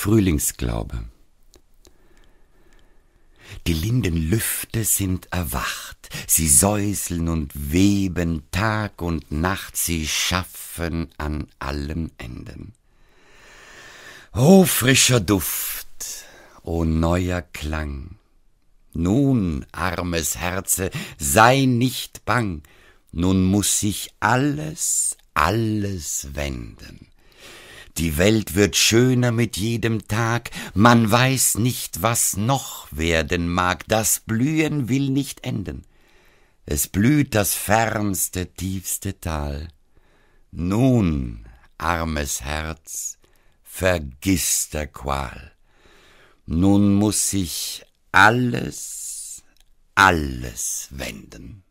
Frühlingsglaube. Die Lindenlüfte sind erwacht, sie säuseln und weben Tag und Nacht, sie schaffen an allen Enden. O frischer Duft, o neuer Klang, nun, armes Herze, sei nicht bang, nun muß sich alles, alles wenden. Die Welt wird schöner mit jedem Tag, man weiß nicht, was noch werden mag, das Blühen will nicht enden. Es blüht das fernste, tiefste Tal. Nun, armes Herz, vergiss der Qual. Nun muß sich alles, alles wenden.